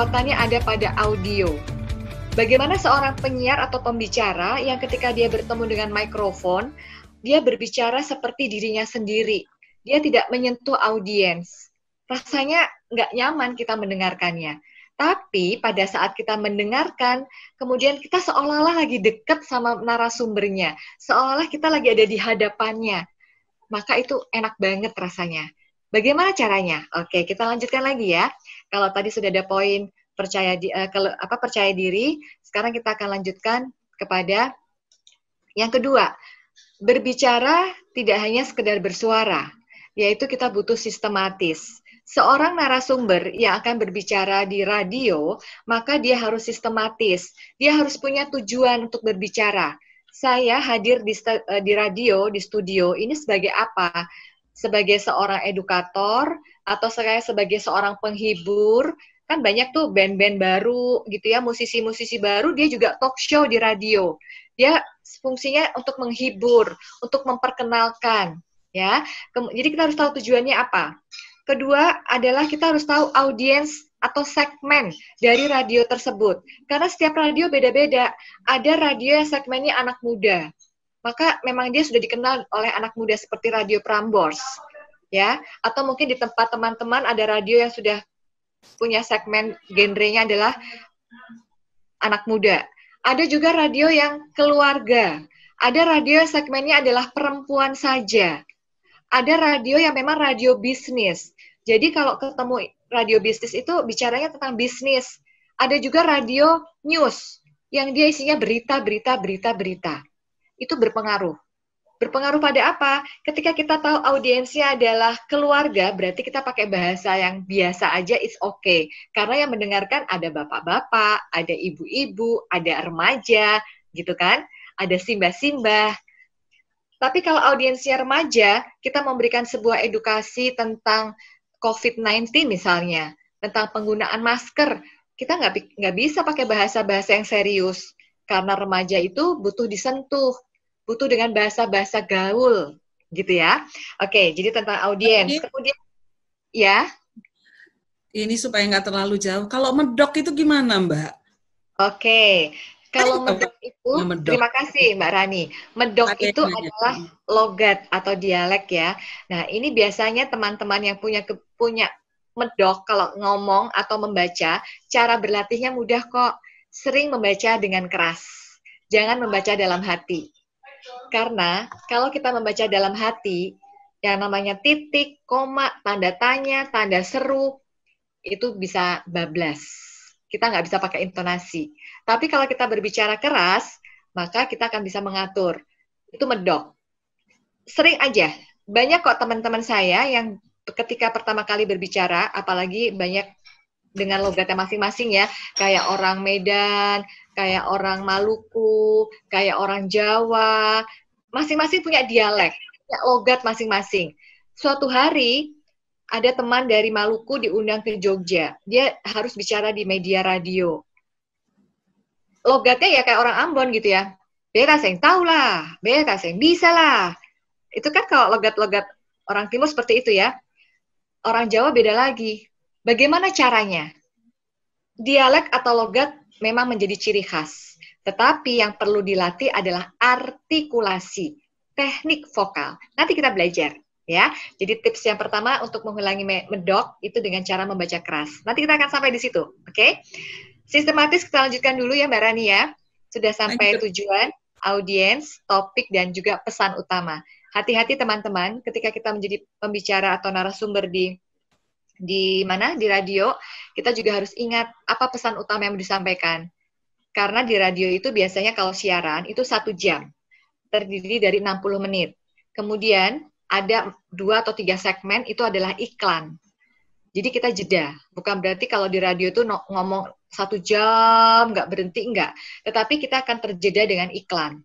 kekuatannya ada pada audio. Bagaimana seorang penyiar atau pembicara yang ketika dia bertemu dengan mikrofon, dia berbicara seperti dirinya sendiri. Dia tidak menyentuh audiens. Rasanya nggak nyaman kita mendengarkannya. Tapi pada saat kita mendengarkan, kemudian kita seolah-olah lagi dekat sama narasumbernya, seolah olah kita lagi ada di hadapannya. Maka itu enak banget rasanya. Bagaimana caranya? Oke, kita lanjutkan lagi ya. Kalau tadi sudah ada poin percaya di, uh, eh, ke, apa percaya diri, sekarang kita akan lanjutkan kepada yang kedua. Berbicara tidak hanya sekedar bersuara, yaitu kita butuh sistematis seorang narasumber yang akan berbicara di radio, maka dia harus sistematis. Dia harus punya tujuan untuk berbicara. Saya hadir di, eh, di radio, di studio, ini sebagai apa? sebagai seorang edukator atau saya sebagai seorang penghibur kan banyak tuh band-band baru gitu ya musisi-musisi baru dia juga talk show di radio dia fungsinya untuk menghibur untuk memperkenalkan ya jadi kita harus tahu tujuannya apa kedua adalah kita harus tahu audiens atau segmen dari radio tersebut karena setiap radio beda-beda ada radio yang segmennya anak muda maka memang dia sudah dikenal oleh anak muda seperti radio Prambors ya atau mungkin di tempat teman-teman ada radio yang sudah punya segmen genrenya adalah anak muda ada juga radio yang keluarga ada radio yang segmennya adalah perempuan saja ada radio yang memang radio bisnis jadi kalau ketemu radio bisnis itu bicaranya tentang bisnis ada juga radio news yang dia isinya berita berita berita berita itu berpengaruh. Berpengaruh pada apa? Ketika kita tahu audiensnya adalah keluarga, berarti kita pakai bahasa yang biasa aja is okay. Karena yang mendengarkan ada bapak-bapak, ada ibu-ibu, ada remaja, gitu kan? Ada simbah-simbah. Tapi kalau audiensnya remaja, kita memberikan sebuah edukasi tentang COVID-19 misalnya, tentang penggunaan masker, kita nggak nggak bisa pakai bahasa-bahasa yang serius karena remaja itu butuh disentuh, butuh dengan bahasa-bahasa gaul gitu ya. Oke, jadi tentang audiens. Kemudian ya. Ini supaya nggak terlalu jauh. Kalau medok itu gimana, Mbak? Oke. Kalau medok itu, nah, terima kasih Mbak Rani. Medok itu adalah logat atau dialek ya. Nah ini biasanya teman-teman yang punya punya medok kalau ngomong atau membaca, cara berlatihnya mudah kok. Sering membaca dengan keras, jangan membaca dalam hati. Karena kalau kita membaca dalam hati, yang namanya titik, koma, tanda tanya, tanda seru, itu bisa bablas. Kita nggak bisa pakai intonasi. Tapi kalau kita berbicara keras, maka kita akan bisa mengatur. Itu medok. Sering aja. Banyak kok teman-teman saya yang ketika pertama kali berbicara, apalagi banyak dengan logatnya masing-masing ya, kayak orang Medan, kayak orang Maluku, kayak orang Jawa, masing-masing punya dialek, punya logat masing-masing. Suatu hari ada teman dari Maluku diundang ke Jogja, dia harus bicara di media radio. Logatnya ya kayak orang Ambon gitu ya, beta seng, tau lah, beta seng, bisa lah. Itu kan kalau logat-logat orang timur seperti itu ya. Orang Jawa beda lagi. Bagaimana caranya? Dialek atau logat memang menjadi ciri khas, tetapi yang perlu dilatih adalah artikulasi, teknik vokal. Nanti kita belajar ya. Jadi tips yang pertama untuk menghilangi medok itu dengan cara membaca keras. Nanti kita akan sampai di situ, oke? Okay? Sistematis kita lanjutkan dulu ya Mbak Rani ya. Sudah sampai tujuan, audiens, topik dan juga pesan utama. Hati-hati teman-teman ketika kita menjadi pembicara atau narasumber di di mana di radio kita juga harus ingat apa pesan utama yang disampaikan karena di radio itu biasanya kalau siaran itu satu jam terdiri dari 60 menit kemudian ada dua atau tiga segmen itu adalah iklan jadi kita jeda bukan berarti kalau di radio itu ngomong satu jam nggak berhenti nggak tetapi kita akan terjeda dengan iklan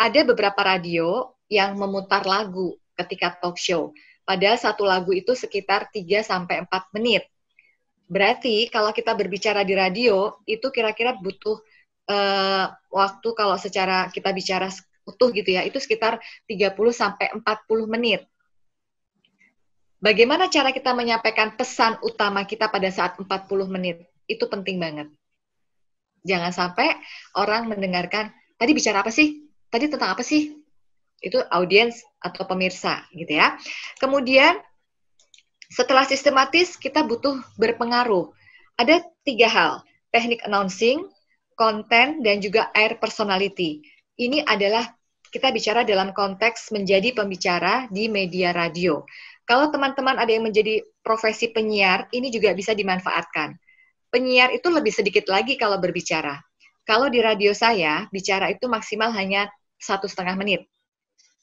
ada beberapa radio yang memutar lagu ketika talk show Padahal satu lagu itu sekitar 3 4 menit. Berarti kalau kita berbicara di radio itu kira-kira butuh uh, waktu kalau secara kita bicara utuh gitu ya, itu sekitar 30 40 menit. Bagaimana cara kita menyampaikan pesan utama kita pada saat 40 menit? Itu penting banget. Jangan sampai orang mendengarkan, tadi bicara apa sih? Tadi tentang apa sih? Itu audiens atau pemirsa gitu ya. Kemudian setelah sistematis kita butuh berpengaruh. Ada tiga hal, teknik announcing, konten, dan juga air personality. Ini adalah kita bicara dalam konteks menjadi pembicara di media radio. Kalau teman-teman ada yang menjadi profesi penyiar, ini juga bisa dimanfaatkan. Penyiar itu lebih sedikit lagi kalau berbicara. Kalau di radio saya, bicara itu maksimal hanya satu setengah menit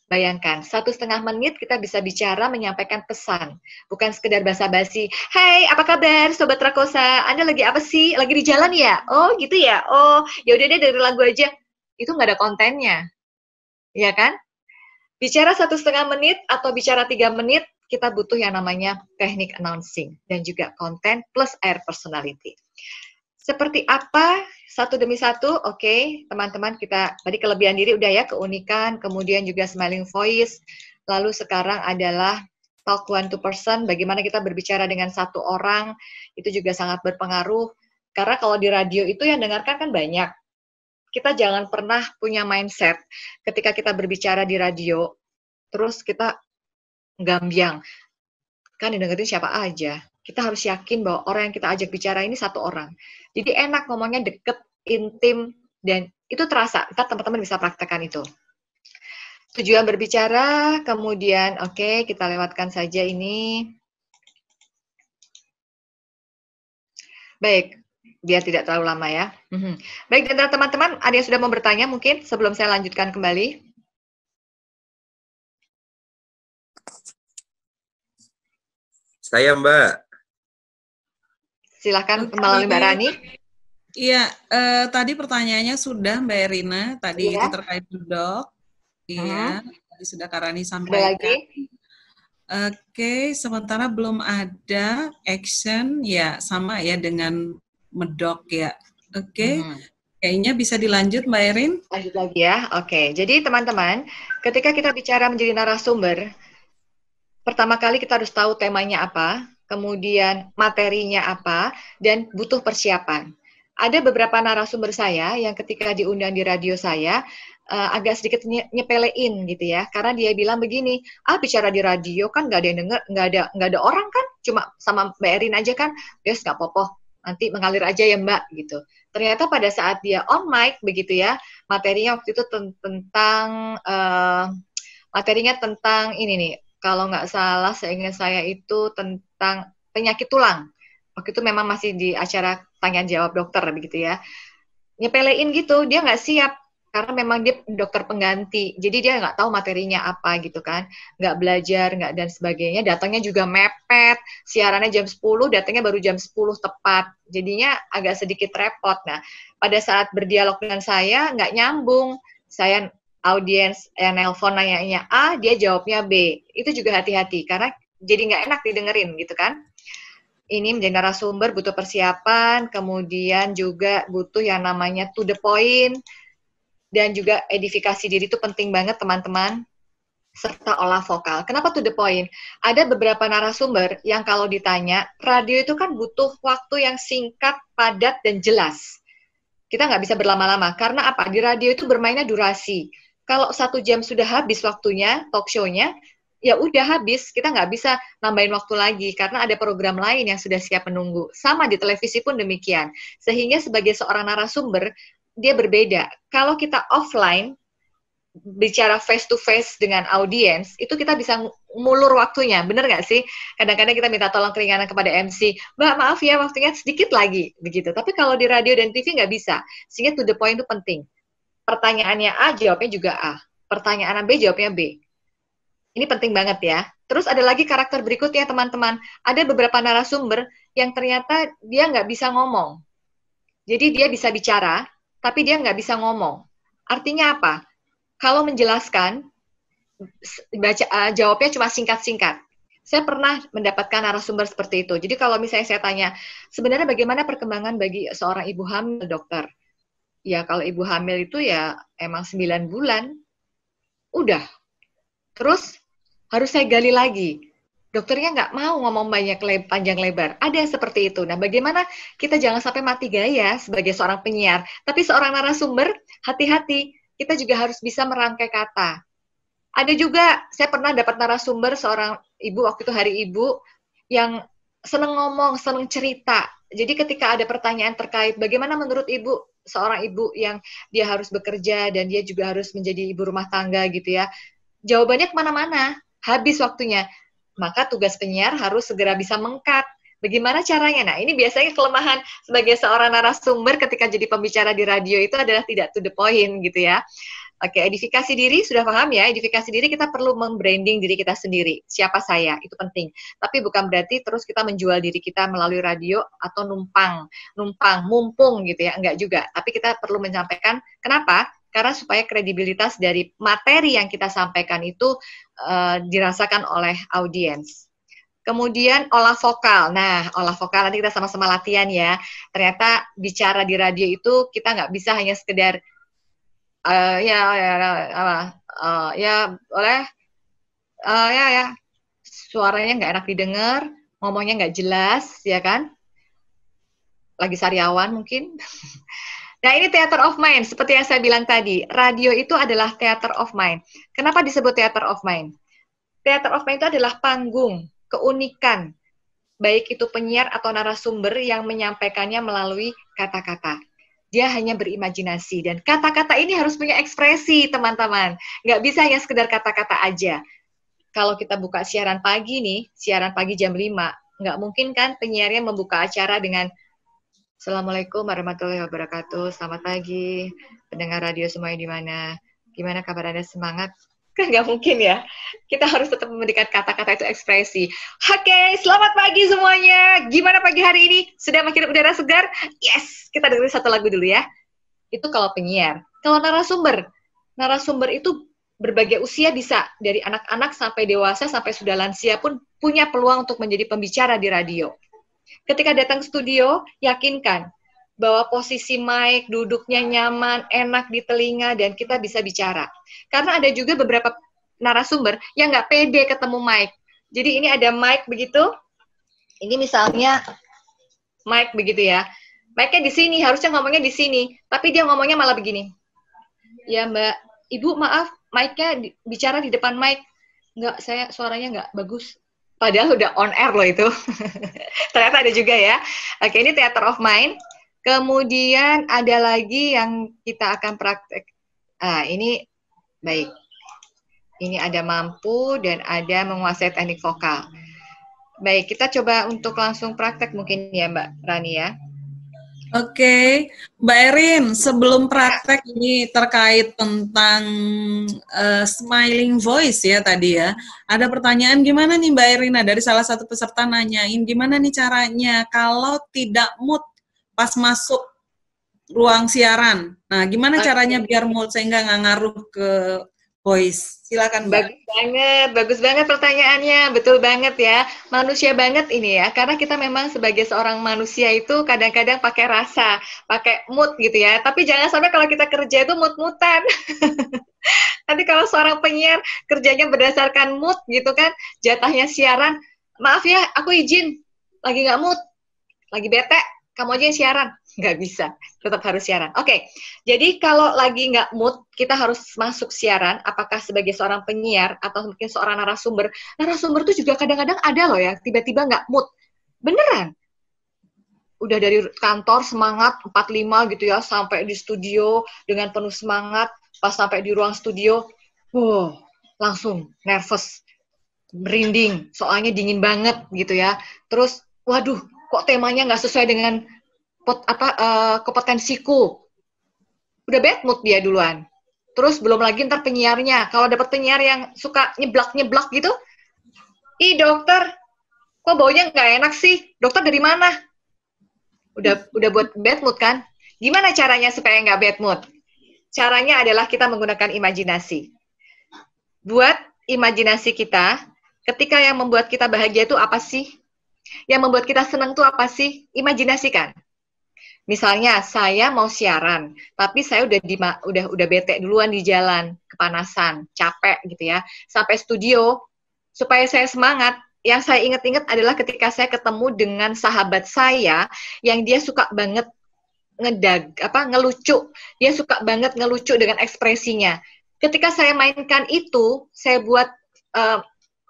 Bayangkan, satu setengah menit kita bisa bicara menyampaikan pesan. Bukan sekedar basa-basi, Hai, hey, apa kabar Sobat Rakosa? Anda lagi apa sih? Lagi di jalan ya? Oh, gitu ya? Oh, ya udah deh dari lagu aja. Itu nggak ada kontennya. Iya kan? Bicara satu setengah menit atau bicara tiga menit, kita butuh yang namanya teknik announcing dan juga konten plus air personality. Seperti apa satu demi satu? Oke, okay, teman-teman kita tadi kelebihan diri udah ya, keunikan, kemudian juga smiling voice. Lalu sekarang adalah talk one to person, bagaimana kita berbicara dengan satu orang, itu juga sangat berpengaruh. Karena kalau di radio itu yang dengarkan kan banyak. Kita jangan pernah punya mindset ketika kita berbicara di radio, terus kita gambiang. Kan didengerin siapa aja kita harus yakin bahwa orang yang kita ajak bicara ini satu orang. Jadi enak ngomongnya deket, intim, dan itu terasa. Kita teman-teman bisa praktekkan itu. Tujuan berbicara, kemudian oke okay, kita lewatkan saja ini. Baik, biar tidak terlalu lama ya. Mhm. Baik, dan teman-teman, ada yang sudah mau bertanya mungkin sebelum saya lanjutkan kembali? Saya Mbak. Silahkan kembali Mbak Rani. Iya, uh, tadi pertanyaannya sudah Mbak Erina, tadi ya. itu terkait duduk. Iya, uh-huh. tadi sudah Karani sampaikan. Oke, okay, sementara belum ada action, ya sama ya dengan medok ya. Oke, okay. hmm. kayaknya bisa dilanjut Mbak Erin. Lanjut lagi ya, oke. Okay. Jadi teman-teman, ketika kita bicara menjadi narasumber, pertama kali kita harus tahu temanya apa, kemudian materinya apa, dan butuh persiapan. Ada beberapa narasumber saya yang ketika diundang di radio saya, uh, agak sedikit nye nyepelein gitu ya, karena dia bilang begini, ah bicara di radio kan nggak ada yang denger, nggak ada nggak ada orang kan, cuma sama Mbak Erin aja kan, yes nggak popoh, nanti mengalir aja ya Mbak gitu. Ternyata pada saat dia on mic begitu ya, materinya waktu itu tentang uh, materinya tentang ini nih, kalau nggak salah seingat saya itu tentang tentang penyakit tulang. Waktu itu memang masih di acara tanya jawab dokter begitu ya. Nyepelein gitu, dia nggak siap karena memang dia dokter pengganti, jadi dia nggak tahu materinya apa gitu kan, nggak belajar, nggak dan sebagainya, datangnya juga mepet, siarannya jam 10, datangnya baru jam 10 tepat, jadinya agak sedikit repot. Nah, pada saat berdialog dengan saya nggak nyambung, saya audiens yang eh, nelpon nanya A, dia jawabnya B, itu juga hati-hati karena jadi nggak enak didengerin gitu kan. Ini menjadi narasumber butuh persiapan, kemudian juga butuh yang namanya to the point, dan juga edifikasi diri itu penting banget teman-teman, serta olah vokal. Kenapa to the point? Ada beberapa narasumber yang kalau ditanya, radio itu kan butuh waktu yang singkat, padat, dan jelas. Kita nggak bisa berlama-lama, karena apa? Di radio itu bermainnya durasi. Kalau satu jam sudah habis waktunya, talk show-nya, ya udah habis, kita nggak bisa nambahin waktu lagi karena ada program lain yang sudah siap menunggu. Sama di televisi pun demikian. Sehingga sebagai seorang narasumber, dia berbeda. Kalau kita offline, bicara face to face dengan audiens itu kita bisa mulur waktunya bener nggak sih kadang-kadang kita minta tolong keringanan kepada MC mbak maaf ya waktunya sedikit lagi begitu tapi kalau di radio dan TV nggak bisa sehingga to the point itu penting pertanyaannya A jawabnya juga A pertanyaan B jawabnya B ini penting banget ya. Terus ada lagi karakter berikutnya teman-teman. Ada beberapa narasumber yang ternyata dia nggak bisa ngomong. Jadi dia bisa bicara, tapi dia nggak bisa ngomong. Artinya apa? Kalau menjelaskan, baca, uh, jawabnya cuma singkat-singkat. Saya pernah mendapatkan narasumber seperti itu. Jadi kalau misalnya saya tanya, sebenarnya bagaimana perkembangan bagi seorang ibu hamil, dokter? Ya kalau ibu hamil itu ya emang 9 bulan, udah. Terus harus saya gali lagi. Dokternya nggak mau ngomong banyak le panjang lebar. Ada seperti itu. Nah, bagaimana kita jangan sampai mati gaya sebagai seorang penyiar. Tapi seorang narasumber, hati-hati. Kita juga harus bisa merangkai kata. Ada juga, saya pernah dapat narasumber seorang ibu, waktu itu hari ibu, yang seneng ngomong, seneng cerita. Jadi ketika ada pertanyaan terkait bagaimana menurut ibu seorang ibu yang dia harus bekerja dan dia juga harus menjadi ibu rumah tangga gitu ya. Jawabannya kemana-mana habis waktunya. Maka tugas penyiar harus segera bisa mengkat. Bagaimana caranya? Nah, ini biasanya kelemahan sebagai seorang narasumber ketika jadi pembicara di radio itu adalah tidak to the point gitu ya. Oke, edifikasi diri sudah paham ya. Edifikasi diri kita perlu membranding diri kita sendiri. Siapa saya itu penting. Tapi bukan berarti terus kita menjual diri kita melalui radio atau numpang, numpang, mumpung gitu ya. Enggak juga. Tapi kita perlu menyampaikan kenapa karena supaya kredibilitas dari materi yang kita sampaikan itu uh, dirasakan oleh audiens. Kemudian olah vokal. Nah, olah vokal nanti kita sama-sama latihan ya. Ternyata bicara di radio itu kita nggak bisa hanya sekedar uh, ya ya uh, ya, eh, ya oleh uh, ya ya suaranya nggak enak didengar, ngomongnya nggak jelas, ya kan? Lagi sariawan mungkin. Nah, ini theater of mind. Seperti yang saya bilang tadi, radio itu adalah theater of mind. Kenapa disebut theater of mind? Theater of mind itu adalah panggung, keunikan, baik itu penyiar atau narasumber yang menyampaikannya melalui kata-kata. Dia hanya berimajinasi, dan kata-kata ini harus punya ekspresi, teman-teman. Nggak bisa hanya sekedar kata-kata aja. Kalau kita buka siaran pagi nih, siaran pagi jam 5, nggak mungkin kan penyiarnya membuka acara dengan Assalamualaikum warahmatullahi wabarakatuh. Selamat pagi pendengar radio semuanya di mana. Gimana kabar Anda semangat? Kan nggak mungkin ya. Kita harus tetap memberikan kata-kata itu ekspresi. Oke, selamat pagi semuanya. Gimana pagi hari ini? Sudah makin udara segar? Yes, kita dengerin satu lagu dulu ya. Itu kalau penyiar. Kalau narasumber, narasumber itu berbagai usia bisa dari anak-anak sampai dewasa sampai sudah lansia pun punya peluang untuk menjadi pembicara di radio. Ketika datang studio, yakinkan bahwa posisi mic, duduknya nyaman, enak di telinga, dan kita bisa bicara. Karena ada juga beberapa narasumber yang nggak pede ketemu mic. Jadi ini ada mic begitu, ini misalnya mic begitu ya. Mic-nya di sini, harusnya ngomongnya di sini. Tapi dia ngomongnya malah begini. Ya mbak, ibu maaf, mic-nya bicara di depan mic. Nggak, saya suaranya nggak bagus. Padahal udah on air loh itu. Ternyata ada juga ya. Oke, ini theater of mind. Kemudian ada lagi yang kita akan praktek. Ah, ini baik. Ini ada mampu dan ada menguasai teknik vokal. Baik, kita coba untuk langsung praktek mungkin ya Mbak Rani ya. Oke, okay. Mbak Erin, sebelum praktek ini terkait tentang uh, smiling voice ya tadi ya, ada pertanyaan gimana nih Mbak Erina dari salah satu peserta nanyain gimana nih caranya kalau tidak mood pas masuk ruang siaran. Nah, gimana caranya biar mood sehingga nggak ngaruh ke Voice. Silakan Mbak. Bagus banget, bagus banget pertanyaannya, betul banget ya. Manusia banget ini ya, karena kita memang sebagai seorang manusia itu kadang-kadang pakai rasa, pakai mood gitu ya. Tapi jangan sampai kalau kita kerja itu mood-mutan. Nanti kalau seorang penyiar kerjanya berdasarkan mood gitu kan, jatahnya siaran, maaf ya, aku izin, lagi nggak mood, lagi bete, kamu aja yang siaran nggak bisa, tetap harus siaran. Oke, okay. jadi kalau lagi nggak mood, kita harus masuk siaran. Apakah sebagai seorang penyiar atau mungkin seorang narasumber? Narasumber tuh juga kadang-kadang ada loh ya, tiba-tiba nggak mood. Beneran? Udah dari kantor semangat 45 gitu ya, sampai di studio dengan penuh semangat, pas sampai di ruang studio, wow, langsung nervous, merinding, soalnya dingin banget gitu ya. Terus, waduh, kok temanya nggak sesuai dengan pot, apa uh, Udah bad mood dia duluan. Terus belum lagi ntar penyiarnya. Kalau dapat penyiar yang suka nyeblak-nyeblak gitu, ih dokter, kok baunya nggak enak sih? Dokter dari mana? Udah udah buat bad mood kan? Gimana caranya supaya nggak bad mood? Caranya adalah kita menggunakan imajinasi. Buat imajinasi kita, ketika yang membuat kita bahagia itu apa sih? Yang membuat kita senang itu apa sih? Imajinasikan. Misalnya saya mau siaran, tapi saya udah di udah udah bete duluan di jalan, kepanasan, capek gitu ya. Sampai studio supaya saya semangat, yang saya ingat-ingat adalah ketika saya ketemu dengan sahabat saya yang dia suka banget ngedag apa ngelucu. Dia suka banget ngelucu dengan ekspresinya. Ketika saya mainkan itu, saya buat uh,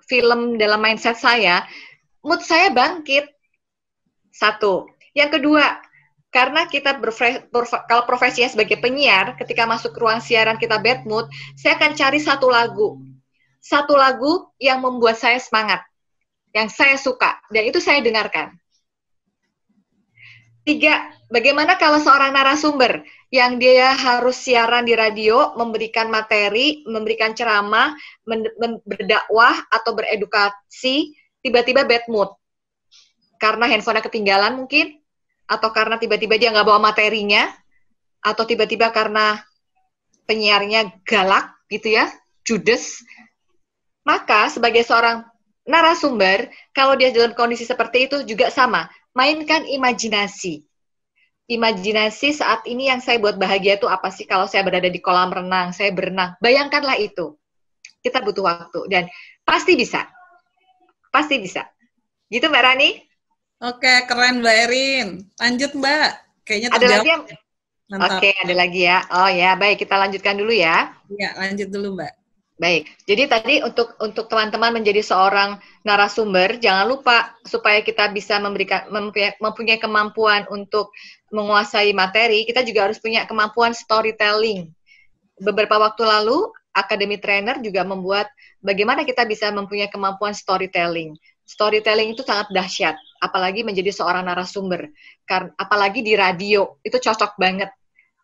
film dalam mindset saya, mood saya bangkit. Satu. Yang kedua, karena kita berfres, berf, kalau profesinya sebagai penyiar, ketika masuk ke ruang siaran kita bad mood, saya akan cari satu lagu. Satu lagu yang membuat saya semangat, yang saya suka, dan itu saya dengarkan. Tiga, bagaimana kalau seorang narasumber yang dia harus siaran di radio, memberikan materi, memberikan ceramah, berdakwah, atau beredukasi, tiba-tiba bad mood? Karena handphonenya ketinggalan mungkin, atau karena tiba-tiba dia nggak bawa materinya, atau tiba-tiba karena penyiarnya galak gitu ya, judes, maka sebagai seorang narasumber, kalau dia dalam kondisi seperti itu juga sama, mainkan imajinasi. Imajinasi saat ini yang saya buat bahagia itu apa sih kalau saya berada di kolam renang, saya berenang. Bayangkanlah itu. Kita butuh waktu dan pasti bisa. Pasti bisa. Gitu Mbak Rani? Oke, keren Mbak Erin. Lanjut Mbak. Kayaknya Ada lagi Ya? Oke, ada lagi ya. Oh ya, baik kita lanjutkan dulu ya. Iya, lanjut dulu Mbak. Baik. Jadi tadi untuk untuk teman-teman menjadi seorang narasumber, jangan lupa supaya kita bisa memberikan mempunyai kemampuan untuk menguasai materi, kita juga harus punya kemampuan storytelling. Beberapa waktu lalu, Academy Trainer juga membuat bagaimana kita bisa mempunyai kemampuan storytelling storytelling itu sangat dahsyat, apalagi menjadi seorang narasumber. Karena apalagi di radio itu cocok banget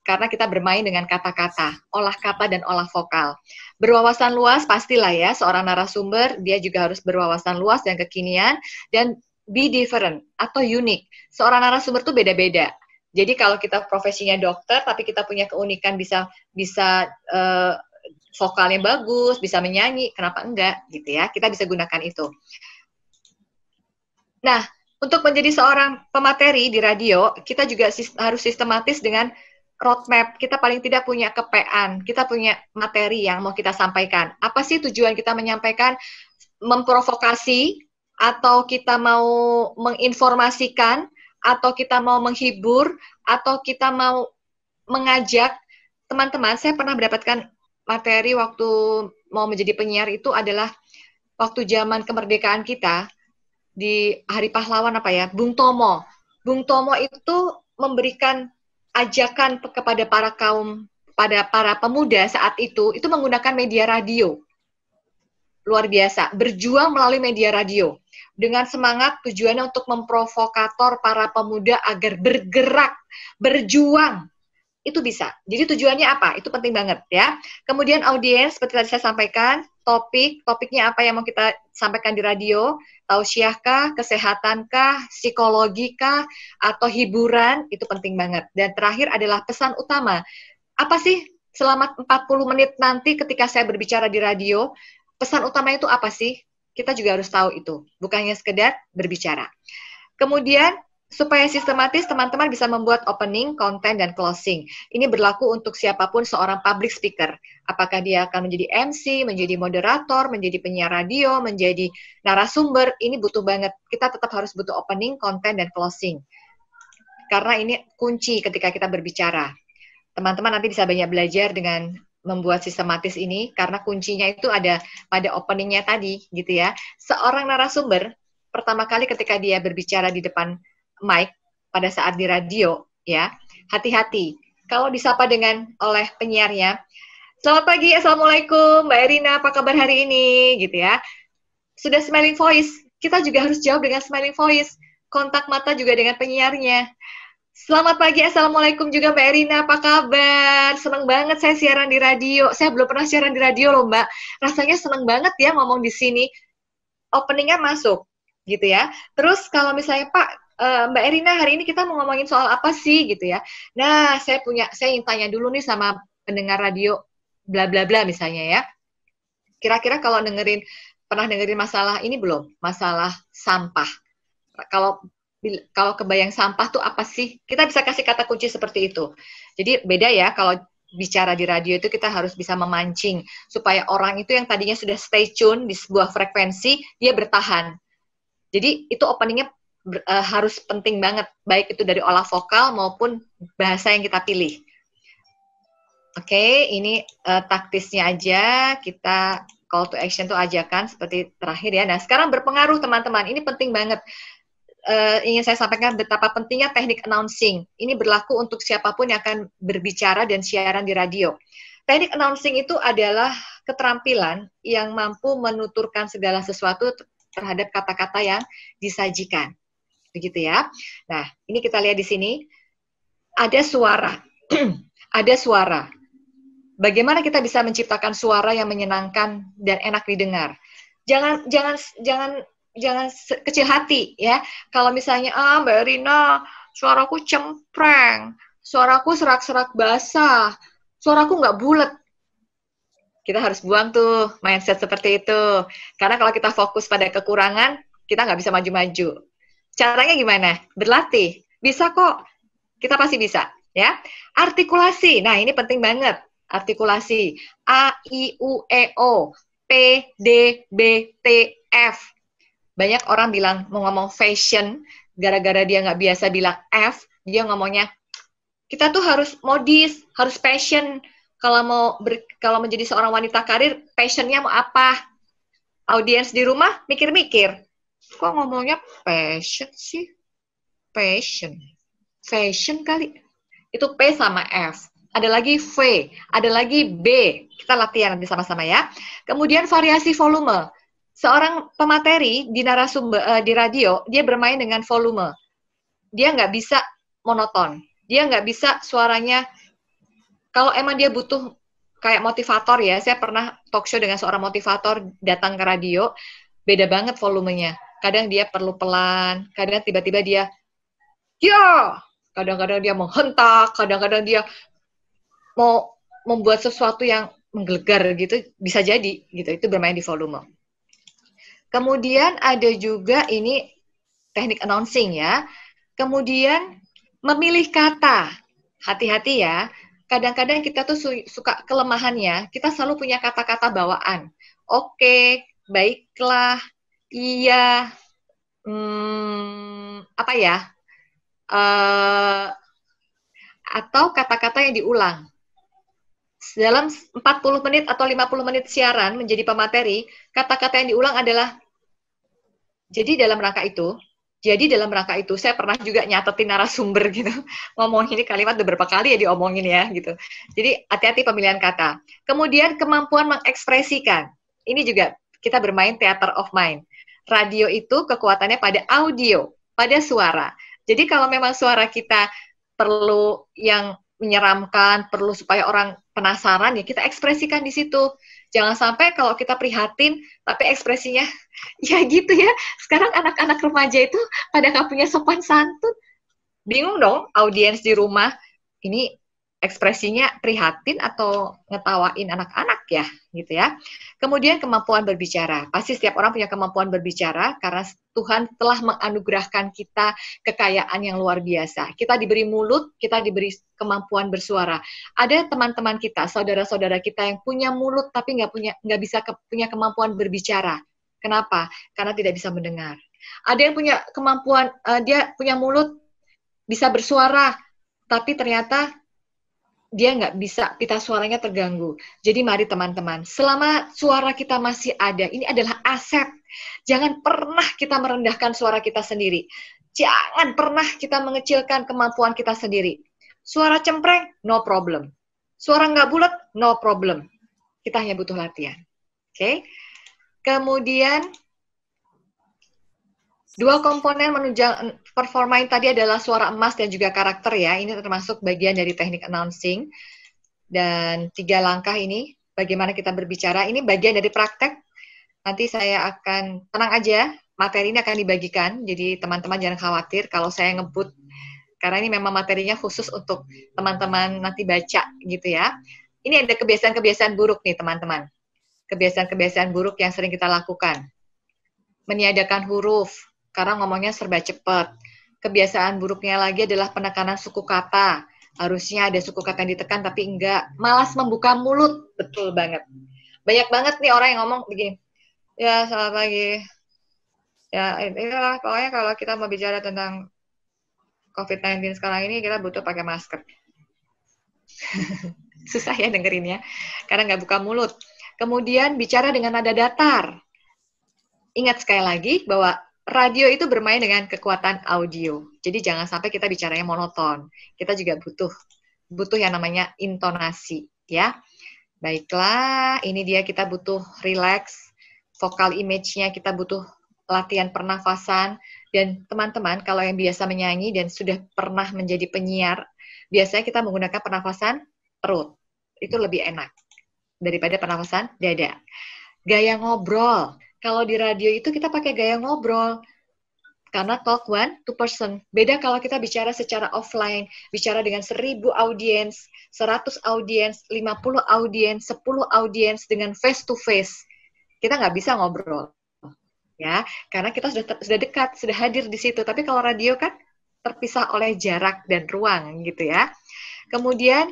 karena kita bermain dengan kata-kata, olah kata dan olah vokal. Berwawasan luas pastilah ya, seorang narasumber dia juga harus berwawasan luas dan kekinian dan be different atau unik. Seorang narasumber tuh beda-beda. Jadi kalau kita profesinya dokter tapi kita punya keunikan bisa bisa uh, vokalnya bagus, bisa menyanyi, kenapa enggak gitu ya. Kita bisa gunakan itu. Nah, untuk menjadi seorang pemateri di radio, kita juga harus sistematis dengan roadmap. Kita paling tidak punya kepean, kita punya materi yang mau kita sampaikan. Apa sih tujuan kita menyampaikan? Memprovokasi atau kita mau menginformasikan atau kita mau menghibur atau kita mau mengajak teman-teman saya pernah mendapatkan materi waktu mau menjadi penyiar itu adalah waktu zaman kemerdekaan kita di Hari Pahlawan apa ya, Bung Tomo. Bung Tomo itu memberikan ajakan kepada para kaum pada para pemuda saat itu itu menggunakan media radio. Luar biasa, berjuang melalui media radio dengan semangat tujuannya untuk memprovokator para pemuda agar bergerak, berjuang. Itu bisa. Jadi tujuannya apa? Itu penting banget ya. Kemudian audiens seperti tadi saya sampaikan, topik, topiknya apa yang mau kita sampaikan di radio, kesehatan kah, psikologi kah, atau hiburan, itu penting banget. Dan terakhir adalah pesan utama. Apa sih selama 40 menit nanti ketika saya berbicara di radio, pesan utama itu apa sih? Kita juga harus tahu itu, bukannya sekedar berbicara. Kemudian Supaya sistematis, teman-teman bisa membuat opening, konten, dan closing. Ini berlaku untuk siapapun seorang public speaker. Apakah dia akan menjadi MC, menjadi moderator, menjadi penyiar radio, menjadi narasumber, ini butuh banget. Kita tetap harus butuh opening, konten, dan closing. Karena ini kunci ketika kita berbicara. Teman-teman nanti bisa banyak belajar dengan membuat sistematis ini karena kuncinya itu ada pada openingnya tadi gitu ya. Seorang narasumber pertama kali ketika dia berbicara di depan Mike pada saat di radio ya. Hati-hati kalau disapa dengan oleh penyiarnya. Selamat pagi, Assalamualaikum, Mbak Erina, apa kabar hari ini? Gitu ya. Sudah smiling voice, kita juga harus jawab dengan smiling voice. Kontak mata juga dengan penyiarnya. Selamat pagi, Assalamualaikum juga Mbak Erina, apa kabar? Seneng banget saya siaran di radio. Saya belum pernah siaran di radio loh Mbak. Rasanya seneng banget ya ngomong di sini. Openingnya masuk, gitu ya. Terus kalau misalnya Pak, Eh, Mbak Erina hari ini kita mau ngomongin soal apa sih gitu ya. Nah, saya punya saya ingin tanya dulu nih sama pendengar radio bla bla bla misalnya ya. Kira-kira kalau dengerin pernah dengerin masalah ini belum? Masalah sampah. Kalau kalau kebayang sampah tuh apa sih? Kita bisa kasih kata kunci seperti itu. Jadi beda ya kalau bicara di radio itu kita harus bisa memancing supaya orang itu yang tadinya sudah stay tune di sebuah frekuensi dia bertahan. Jadi itu openingnya uh, harus penting banget baik itu dari olah vokal maupun bahasa yang kita pilih. Oke, okay, ini uh, taktisnya aja kita call to action tuh ajakan seperti terakhir ya. Nah, sekarang berpengaruh teman-teman. Ini penting banget. Uh, ingin saya sampaikan betapa pentingnya teknik announcing. Ini berlaku untuk siapapun yang akan berbicara dan siaran di radio. Teknik announcing itu adalah keterampilan yang mampu menuturkan segala sesuatu terhadap kata-kata yang disajikan begitu ya. Nah, ini kita lihat di sini ada suara. ada suara. Bagaimana kita bisa menciptakan suara yang menyenangkan dan enak didengar? Jangan jangan jangan jangan kecil hati ya. Kalau misalnya ah Mbak Rina, suaraku cempreng, suaraku serak-serak basah, suaraku nggak bulat. Kita harus buang tuh mindset seperti itu. Karena kalau kita fokus pada kekurangan, kita nggak bisa maju-maju. Caranya gimana? Berlatih. Bisa kok. Kita pasti bisa, ya. Artikulasi. Nah, ini penting banget. Artikulasi. A, I, U, E, O. P, D, B, T, F. Banyak orang bilang mau ngomong fashion, gara-gara dia nggak biasa bilang F, dia ngomongnya kita tuh harus modis, harus fashion. Kalau mau ber, kalau menjadi seorang wanita karir, fashionnya mau apa? Audiens di rumah mikir-mikir, Kok ngomongnya passion sih? Passion. Fashion kali. Itu P sama F. Ada lagi V, ada lagi B. Kita latihan nanti sama-sama ya. Kemudian variasi volume. Seorang pemateri di narasumber uh, di radio, dia bermain dengan volume. Dia nggak bisa monoton. Dia nggak bisa suaranya. Kalau emang dia butuh kayak motivator ya. Saya pernah talk show dengan seorang motivator datang ke radio, beda banget volumenya kadang dia perlu pelan, kadang tiba-tiba dia ya, kadang-kadang dia menghentak, kadang-kadang dia mau membuat sesuatu yang menggelegar gitu, bisa jadi gitu. Itu bermain di volume. Kemudian ada juga ini teknik announcing ya. Kemudian memilih kata. Hati-hati ya. Kadang-kadang kita tuh suka kelemahannya. Kita selalu punya kata-kata bawaan. Oke, okay, baiklah, iya hmm, apa ya uh, atau kata-kata yang diulang dalam 40 menit atau 50 menit siaran menjadi pemateri kata-kata yang diulang adalah jadi dalam rangka itu jadi dalam rangka itu saya pernah juga nyatetin narasumber gitu ngomong ini kalimat beberapa kali ya diomongin ya gitu jadi hati-hati pemilihan kata kemudian kemampuan mengekspresikan ini juga kita bermain theater of mind radio itu kekuatannya pada audio, pada suara. Jadi kalau memang suara kita perlu yang menyeramkan, perlu supaya orang penasaran ya kita ekspresikan di situ. Jangan sampai kalau kita prihatin tapi ekspresinya ya gitu ya. Sekarang anak-anak remaja itu pada nggak punya sopan santun. Bingung dong audiens di rumah. Ini ekspresinya prihatin atau ngetawain anak-anak ya, gitu ya. Kemudian kemampuan berbicara. Pasti setiap orang punya kemampuan berbicara karena Tuhan telah menganugerahkan kita kekayaan yang luar biasa. Kita diberi mulut, kita diberi kemampuan bersuara. Ada teman-teman kita, saudara-saudara kita yang punya mulut tapi nggak punya nggak bisa ke, punya kemampuan berbicara. Kenapa? Karena tidak bisa mendengar. Ada yang punya kemampuan uh, dia punya mulut bisa bersuara tapi ternyata dia nggak bisa pita suaranya terganggu. Jadi mari teman-teman, selama suara kita masih ada, ini adalah aset. Jangan pernah kita merendahkan suara kita sendiri. Jangan pernah kita mengecilkan kemampuan kita sendiri. Suara cempreng, no problem. Suara nggak bulat, no problem. Kita hanya butuh latihan. Oke. Okay? Kemudian Dua komponen menunjang eh, performa yang tadi adalah suara emas dan juga karakter ya. Ini termasuk bagian dari teknik announcing. Dan tiga langkah ini, bagaimana kita berbicara, ini bagian dari praktek. Nanti saya akan, tenang aja, materi ini akan dibagikan. Jadi teman-teman jangan khawatir kalau saya ngebut. Karena ini memang materinya khusus untuk teman-teman nanti baca gitu ya. Ini ada kebiasaan-kebiasaan buruk nih teman-teman. Kebiasaan-kebiasaan buruk yang sering kita lakukan. Meniadakan huruf, karena ngomongnya serba cepat. Kebiasaan buruknya lagi adalah penekanan suku kata. Harusnya ada suku kata yang ditekan tapi enggak. Malas membuka mulut, betul banget. Banyak banget nih orang yang ngomong begini. Ya, selamat pagi. Ya, itulah pokoknya kalau kita mau bicara tentang COVID-19 sekarang ini kita butuh pakai masker. Susah ya dengerinnya, karena nggak buka mulut. Kemudian bicara dengan nada datar. Ingat sekali lagi bahwa radio itu bermain dengan kekuatan audio. Jadi jangan sampai kita bicaranya monoton. Kita juga butuh butuh yang namanya intonasi, ya. Baiklah, ini dia kita butuh relax, vokal image-nya kita butuh latihan pernafasan dan teman-teman kalau yang biasa menyanyi dan sudah pernah menjadi penyiar, biasanya kita menggunakan pernafasan perut. Itu lebih enak daripada pernafasan dada. Gaya ngobrol, kalau di radio itu kita pakai gaya ngobrol. Karena talk one to person. Beda kalau kita bicara secara offline, bicara dengan seribu audiens, seratus audiens, lima puluh audiens, sepuluh audiens dengan face to face. Kita nggak bisa ngobrol. Ya, karena kita sudah sudah dekat, sudah hadir di situ. Tapi kalau radio kan terpisah oleh jarak dan ruang gitu ya. Kemudian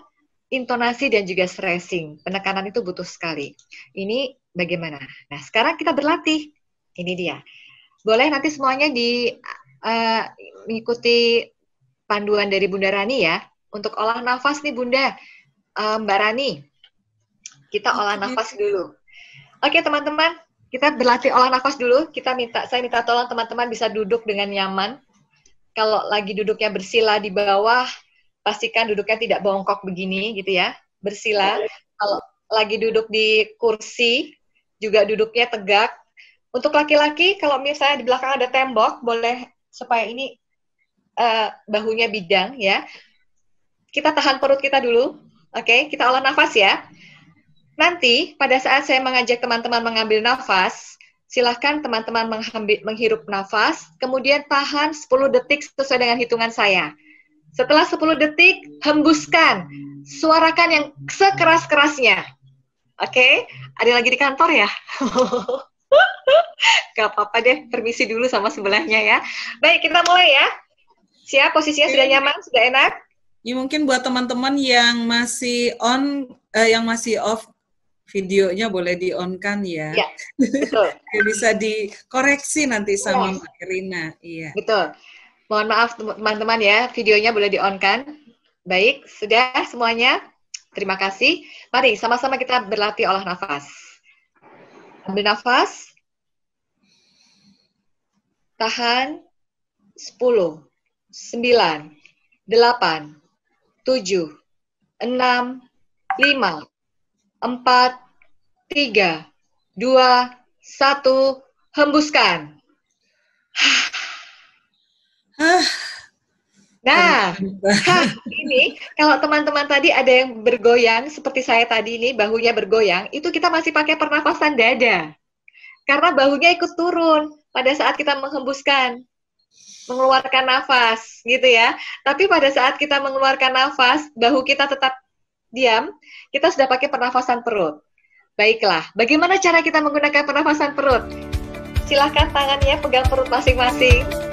intonasi dan juga stressing. Penekanan itu butuh sekali. Ini bagaimana? Nah, sekarang kita berlatih. Ini dia. Boleh nanti semuanya di uh, mengikuti panduan dari Bunda Rani ya. Untuk olah nafas nih Bunda, eh, Mbak Rani. Kita olah iya. nafas dulu. Oke teman-teman, kita berlatih olah nafas dulu. Kita minta, saya minta tolong teman-teman bisa duduk dengan nyaman. Kalau lagi duduknya bersila di bawah, pastikan duduknya tidak bongkok begini gitu ya, bersila. Iya. Kalau lagi duduk di kursi, juga duduknya tegak. Untuk laki-laki, kalau misalnya di belakang ada tembok, boleh supaya ini uh, bahunya bidang ya. Kita tahan perut kita dulu, oke? Okay? Kita olah nafas ya. Nanti pada saat saya mengajak teman-teman mengambil nafas, silahkan teman-teman menghirup nafas, kemudian tahan 10 detik sesuai dengan hitungan saya. Setelah 10 detik, hembuskan. Suarakan yang sekeras-kerasnya. Oke? Okay? Ada lagi di kantor ya? Gak apa-apa deh, permisi dulu sama sebelahnya ya. Baik, kita mulai ya. Siap, posisinya sudah iya. nyaman, sudah enak? Ya, mungkin buat teman-teman yang masih on, eh, yang masih off videonya boleh di on kan ya. Iya, betul. bisa dikoreksi nanti sama iya. Mbak Irina. Iya. Betul. Mohon maaf teman-teman ya, videonya boleh di-on-kan. Baik, sudah semuanya? Terima kasih. Mari sama-sama kita berlatih olah nafas. Ambil nafas. Tahan. 10, 9, 8, 7, 6, 5, 4, 3, 2, 1, hembuskan. Hah. Ah. Nah, ini kalau teman-teman tadi ada yang bergoyang seperti saya tadi ini bahunya bergoyang, itu kita masih pakai pernafasan dada. Karena bahunya ikut turun pada saat kita menghembuskan mengeluarkan nafas gitu ya. Tapi pada saat kita mengeluarkan nafas, bahu kita tetap diam, kita sudah pakai pernafasan perut. Baiklah, bagaimana cara kita menggunakan pernafasan perut? Silahkan tangannya pegang perut masing-masing.